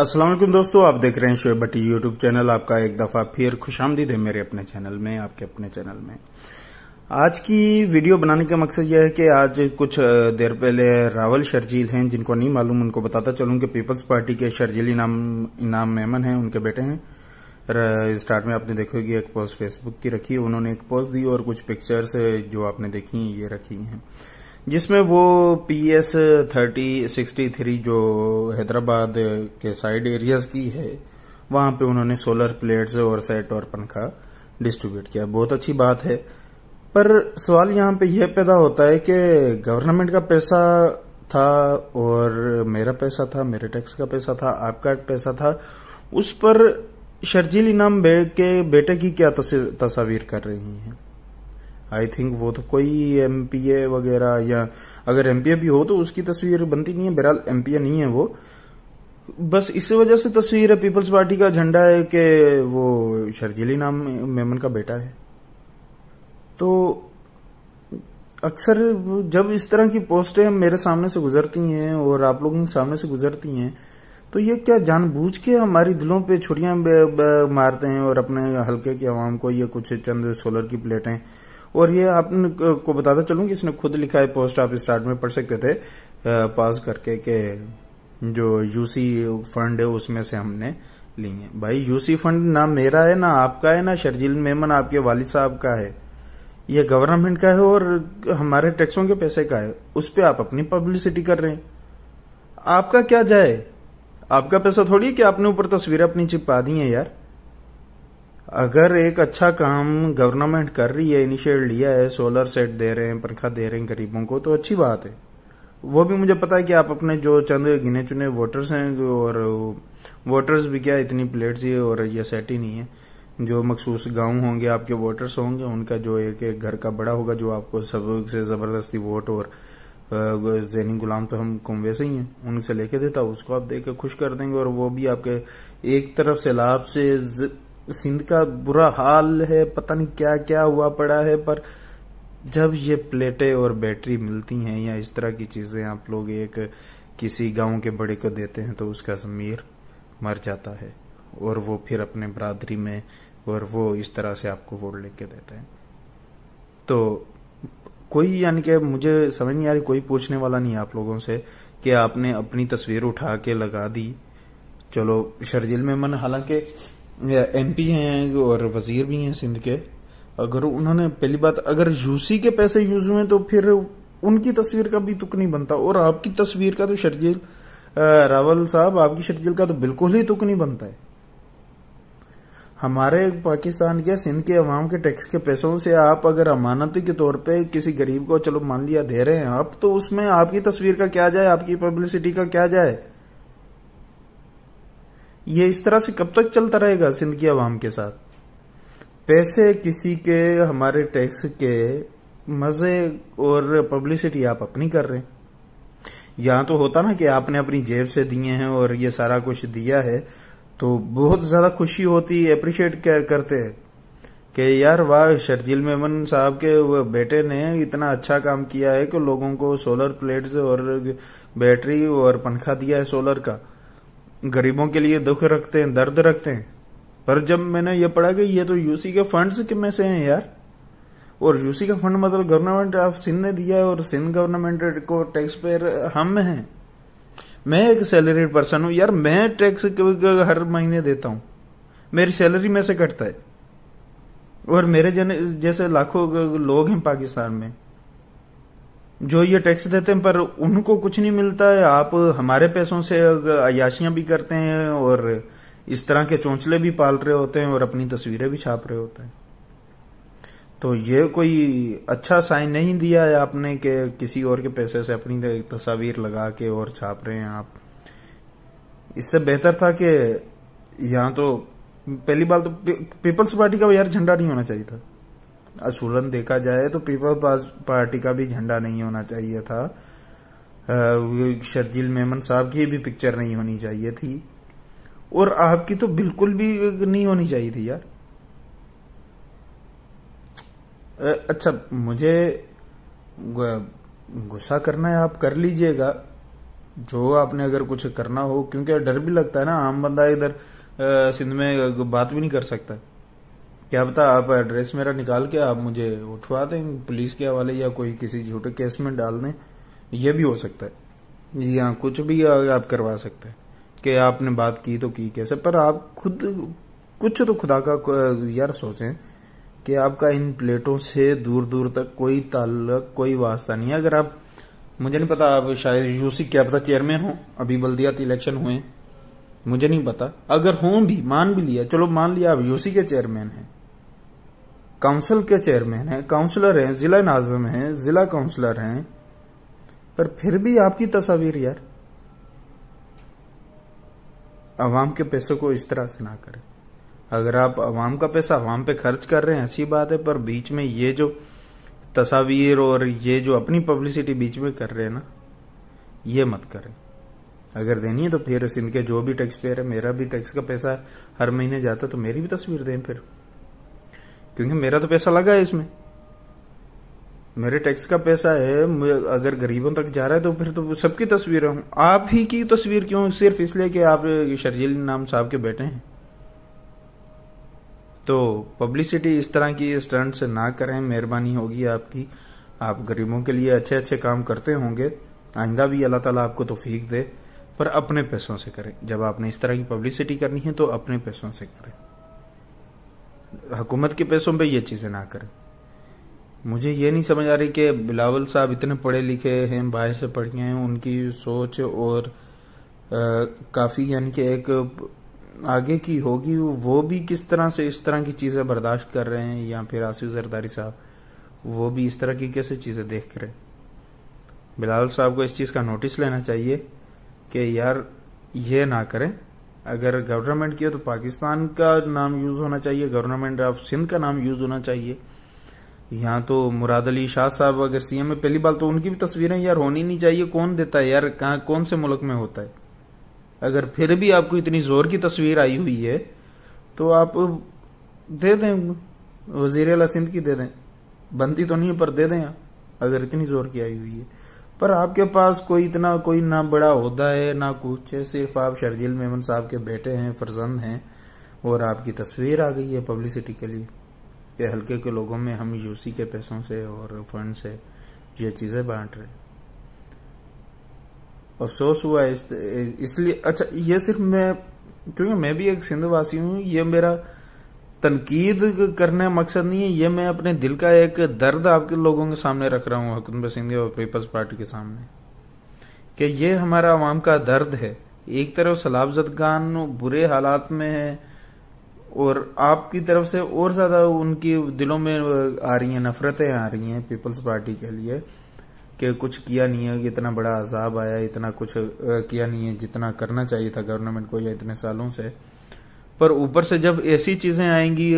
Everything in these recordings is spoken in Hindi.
असलम दोस्तों आप देख रहे हैं शोएब भट्टी यूट्यूब चैनल आपका एक दफ़ा फिर खुश आमदीद है मेरे अपने चैनल में आपके अपने चैनल में आज की वीडियो बनाने का मकसद यह है कि आज कुछ देर पहले रावल शर्जील हैं जिनको नहीं मालूम उनको बताता चलूँ कि पीपल्स पार्टी के शर्जील इनाम इनाम मेमन हैं उनके बेटे हैं स्टार्ट में आपने देखो कि एक पोस्ट फेसबुक की रखी उन्होंने एक पोस्ट दी और कुछ पिक्चर्स जो आपने देखी ये रखी हैं जिसमें वो P S thirty sixty three जो हैदराबाद के साइड एरियाज की है वहां पे उन्होंने सोलर प्लेट्स और सेट और पंखा डिस्ट्रीब्यूट किया बहुत अच्छी बात है पर सवाल यहाँ पे यह पैदा होता है कि गवर्नमेंट का पैसा था और मेरा पैसा था मेरे टैक्स का पैसा था आपका पैसा था उस पर शर्जील इनाम के बेटे की क्या तस्वीर कर रही हैं आई थिंक वो तो कोई एम वगैरह या अगर एम भी हो तो उसकी तस्वीर बनती नहीं है बहरहाल एम नहीं है वो बस इस वजह से तस्वीर है पीपल्स पार्टी का झंडा है कि वो शर्जीली नाम मेमन का बेटा है तो अक्सर जब इस तरह की पोस्टें मेरे सामने से गुजरती हैं और आप लोगों के सामने से गुजरती हैं तो ये क्या जानबूझ के हमारी दिलों पे छुरियां मारते हैं और अपने हल्के के आवाम को ये कुछ चंद सोलर की प्लेटें और ये आपने को बताता चलूँ कि इसने खुद लिखा है पोस्ट आप स्टार्ट में पढ़ सकते थे पास करके के जो यूसी फंड है उसमें से हमने ली है भाई यूसी फंड ना मेरा है ना आपका है ना शर्जील मेमन आपके वालिद साहब का है ये गवर्नमेंट का है और हमारे टैक्सों के पैसे का है उस पर आप अपनी पब्लिसिटी कर रहे हैं आपका क्या जाए आपका पैसा थोड़ी कि आपने ऊपर तस्वीरें अपनी चिपका दी हैं यार अगर एक अच्छा काम गवर्नमेंट कर रही है इनिशिएट लिया है सोलर सेट दे रहे हैं पंखा दे रहे हैं गरीबों को तो अच्छी बात है वो भी मुझे पता है कि आप अपने जो चंद गिने चुने वोटर्स हैं और वोटर्स भी क्या इतनी प्लेट्स ही और ये सेट ही नहीं है जो मखसूस गांव होंगे आपके वोटर्स होंगे उनका जो एक एक घर का बड़ा होगा जो आपको सब से ज़बरदस्ती वोट और जैनी गुलाम तो हम कुम वैसे ही हैं उनसे लेके देता उसको आप देख खुश कर देंगे और वो भी आपके एक तरफ सैलाब से सिंध का बुरा हाल है पता नहीं क्या क्या हुआ पड़ा है पर जब ये प्लेटें और बैटरी मिलती हैं या इस तरह की चीज़ें आप लोग एक किसी गांव के बड़े को देते हैं तो उसका ज़मीर मर जाता है और वो फिर अपने बरादरी में और वो इस तरह से आपको वोट लेके देते हैं तो कोई यानी कि मुझे समझ नहीं आ रही कोई पूछने वाला नहीं आप लोगों से कि आपने अपनी तस्वीर उठा के लगा दी चलो शर्जिल मन हालांकि एम पी हैं और वज़ीर भी हैं सिंध के अगर उन्होंने पहली बात अगर यूसी के पैसे यूज़ हुए तो फिर उनकी तस्वीर का भी तुक नहीं बनता और आपकी तस्वीर का तो शर्जील रावल साहब आपकी शर्जील का तो बिल्कुल ही तुक नहीं बनता है हमारे पाकिस्तान के सिंध के अवाम के टैक्स के पैसों से आप अगर अमानती के तौर पे किसी गरीब को चलो मान लिया दे रहे हैं आप तो उसमें आपकी तस्वीर का क्या जाए आपकी पब्लिसिटी का क्या जाए ये इस तरह से कब तक चलता रहेगा सिंध की आवाम के साथ पैसे किसी के हमारे टैक्स के मज़े और पब्लिसिटी आप अपनी कर रहे हैं यहां तो होता ना कि आपने अपनी जेब से दिए हैं और ये सारा कुछ दिया है तो बहुत ज़्यादा खुशी होती अप्रिशिएट करते हैं कि यार वाह शर्जील मेमन साहब के वो बेटे ने इतना अच्छा काम किया है कि लोगों को सोलर प्लेट्स और बैटरी और पंखा दिया है सोलर का गरीबों के लिए दुख रखते हैं दर्द रखते हैं पर जब मैंने ये पढ़ा कि ये तो यूसी के फंड्स के में से हैं यार और यूसी का फंड मतलब गवर्नमेंट ऑफ सिंध ने दिया है और सिंध गवर्नमेंट को टैक्स पेयर हम हैं मैं एक सैलरीड पर्सन हूं यार मैं टैक्स हर महीने देता हूं मेरी सैलरी में से कटता है और मेरे जैसे लाखों लोग हैं पाकिस्तान में जो ये टैक्स देते हैं पर उनको कुछ नहीं मिलता है आप हमारे पैसों से अयाशियां भी करते हैं और इस तरह के चौंचले भी पाल रहे होते हैं और अपनी तस्वीरें भी छाप रहे होते हैं तो ये कोई अच्छा साइन नहीं दिया है आपने के किसी और के पैसे से अपनी तस्वीर लगा के और छाप रहे हैं आप इससे बेहतर था कि यहाँ तो पहली बार तो पीपल्स पार्टी का यार झंडा नहीं होना चाहिए था असूलन देखा जाए तो पीपल पार्टी का भी झंडा नहीं होना चाहिए था शर्जील मेमन साहब की भी पिक्चर नहीं होनी चाहिए थी और आपकी तो बिल्कुल भी नहीं होनी चाहिए थी यार अच्छा मुझे गुस्सा करना है आप कर लीजिएगा जो आपने अगर कुछ करना हो क्योंकि डर भी लगता है ना आम बंदा इधर सिंध में बात भी नहीं कर सकता क्या पता आप एड्रेस मेरा निकाल के आप मुझे उठवा दें पुलिस के हवाले या कोई किसी झूठे केस में डाल दें यह भी हो सकता है या कुछ भी आप करवा सकते हैं कि आपने बात की तो की कैसे पर आप खुद कुछ तो खुदा का यार सोचें कि आपका इन प्लेटों से दूर दूर तक कोई ताल्लक कोई वास्ता नहीं है अगर आप मुझे नहीं पता आप शायद यूसी क्या पता चेयरमैन हो अभी बल्दियात इलेक्शन हुए मुझे नहीं पता अगर हों भी मान भी लिया चलो मान लिया आप यूसी के चेयरमैन हैं काउंसिल के चेयरमैन हैं काउंसलर हैं जिला नाजम हैं जिला काउंसलर हैं पर फिर भी आपकी तस्वीर यार अवाम के पैसों को इस तरह से ना करें अगर आप अवाम का पैसा अवाम पे खर्च कर रहे हैं अच्छी बात है पर बीच में ये जो तस्वीर और ये जो अपनी पब्लिसिटी बीच में कर रहे हैं ना ये मत करें अगर देनी है तो फिर सिंध के जो भी टैक्स पेयर है मेरा भी टैक्स का पैसा हर महीने जाता तो मेरी भी तस्वीर दें फिर क्योंकि मेरा तो पैसा लगा है इसमें मेरे टैक्स का पैसा है अगर गरीबों तक जा रहा है तो फिर तो सबकी तस्वीर हूं आप ही की तस्वीर क्यों सिर्फ इसलिए कि आप शर्जील नाम साहब के बेटे हैं तो पब्लिसिटी इस तरह की स्टंट से ना करें मेहरबानी होगी आपकी आप गरीबों के लिए अच्छे अच्छे काम करते होंगे आइंदा भी अल्लाह ताला आपको तो दे पर अपने पैसों से करें जब आपने इस तरह की पब्लिसिटी करनी है तो अपने पैसों से करें हुकूमत के पैसों पे ये चीज़ें ना करें मुझे ये नहीं समझ आ रही कि बिलावल साहब इतने पढ़े लिखे हैं बाहर से पढ़ गए हैं उनकी सोच और काफ़ी यानी कि एक आगे की होगी वो भी किस तरह से इस तरह की चीज़ें बर्दाश्त कर रहे हैं या फिर आसिफ जरदारी साहब वो भी इस तरह की कैसे चीज़ें देख रहे हैं बिलावल साहब को इस चीज़ का नोटिस लेना चाहिए कि यार ये ना करें अगर गवर्नमेंट की है तो पाकिस्तान का नाम यूज होना चाहिए गवर्नमेंट ऑफ सिंध का नाम यूज होना चाहिए यहाँ तो मुराद अली शाह साहब अगर सीएम है पहली बार तो उनकी भी तस्वीरें यार होनी नहीं चाहिए कौन देता है यार कहा कौन से मुल्क में होता है अगर फिर भी आपको इतनी जोर की तस्वीर आई हुई है तो आप दे दें वजीर अला सिंध की दे दें बनती तो नहीं पर दे दें अगर इतनी जोर की आई हुई है पर आपके पास कोई इतना कोई ना बड़ा होता है ना कुछ है सिर्फ आप शर्जील मेमन साहब के बेटे हैं फर्जंद हैं और आपकी तस्वीर आ गई है पब्लिसिटी के लिए कि हल्के के लोगों में हम यूसी के पैसों से और फंड से ये चीज़ें बांट रहे अफसोस हुआ इसलिए अच्छा ये सिर्फ मैं क्योंकि मैं भी एक सिंध वासी ये मेरा तनकीद करने मकसद नहीं है ये मैं अपने दिल का एक दर्द आपके लोगों के सामने रख रहा हूँ हकूमत सिंधी और पीपल्स पार्टी के सामने कि ये हमारा आवाम का दर्द है एक तरफ सलाब जदगान बुरे हालात में है और आपकी तरफ से और ज़्यादा उनकी दिलों में आ रही हैं नफ़रतें आ रही हैं पीपल्स पार्टी के लिए कि कुछ किया नहीं है इतना बड़ा अजाब आया इतना कुछ किया नहीं है जितना करना चाहिए था गवर्नमेंट को या इतने सालों से पर ऊपर से जब ऐसी चीज़ें आएंगी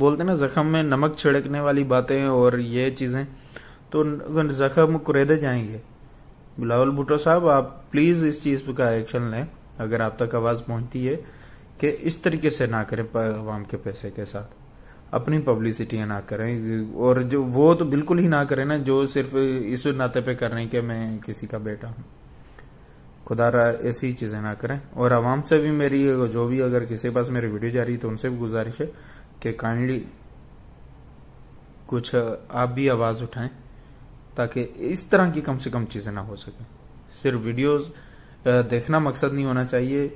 बोलते ना जख्म में नमक छिड़कने वाली बातें और ये चीज़ें तो जख्म कुरेदे जाएंगे बिलावल भुट्टो साहब आप प्लीज़ इस चीज़ का एक्शन लें अगर आप तक आवाज़ पहुंचती है कि इस तरीके से ना करें आवाम के पैसे के साथ अपनी पब्लिसिटी ना करें और जो वो तो बिल्कुल ही ना करें ना जो सिर्फ इस नाते पे कर रहे हैं कि मैं किसी का बेटा हूं खुदा रहा ऐसी चीज़ें ना करें और आवाम से भी मेरी जो भी अगर किसी पास मेरी वीडियो जा रही है तो उनसे भी गुजारिश है कि काइंडली कुछ आप भी आवाज़ उठाएं ताकि इस तरह की कम से कम चीज़ें ना हो सके सिर्फ वीडियोस देखना मकसद नहीं होना चाहिए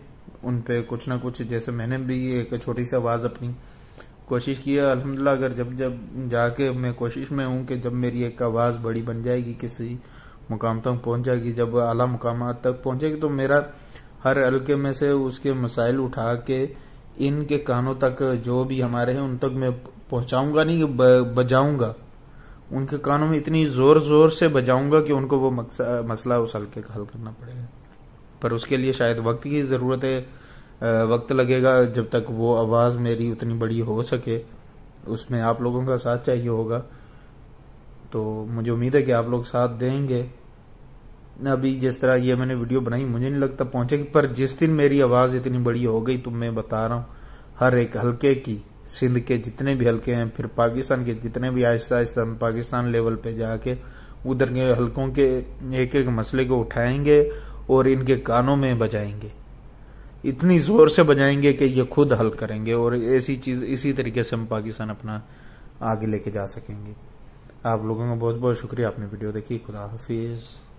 उन पे कुछ ना कुछ जैसे मैंने भी एक छोटी सी आवाज़ अपनी कोशिश की है अलहमदिल्ला अगर जब जब जाके मैं कोशिश में हूं कि जब मेरी एक आवाज़ बड़ी बन जाएगी किसी मुकाम तक पहुंच जाएगी जब आला मुकाम तक पहुंचेगी तो मेरा हर हल्के में से उसके मसाइल उठा के इनके कानों तक जो भी हमारे हैं उन तक मैं पहुंचाऊंगा नहीं बजाऊंगा उनके कानों में इतनी जोर जोर से बजाऊंगा कि उनको वो मसला उस हल्के का हल करना पड़ेगा पर उसके लिए शायद वक्त की ज़रूरत है वक्त लगेगा जब तक वो आवाज़ मेरी उतनी बड़ी हो सके उसमें आप लोगों का साथ चाहिए होगा तो मुझे उम्मीद है कि आप लोग साथ देंगे अभी जिस तरह ये मैंने वीडियो बनाई मुझे नहीं लगता पहुंचेगी पर जिस दिन मेरी आवाज़ इतनी बड़ी हो गई तो मैं बता रहा हूँ हर एक हल्के की सिंध के जितने भी हल्के हैं फिर पाकिस्तान के जितने भी आहिस्ता आहिस्ता पाकिस्तान लेवल पे जाके उधर के हल्कों के एक एक मसले को उठाएंगे और इनके कानों में बजाएंगे इतनी जोर से बजाएंगे कि ये खुद हल करेंगे और ऐसी चीज इसी तरीके से हम पाकिस्तान अपना आगे लेके जा सकेंगे आप लोगों का बहुत बहुत शुक्रिया आपने वीडियो देखी खुदा हाफिज़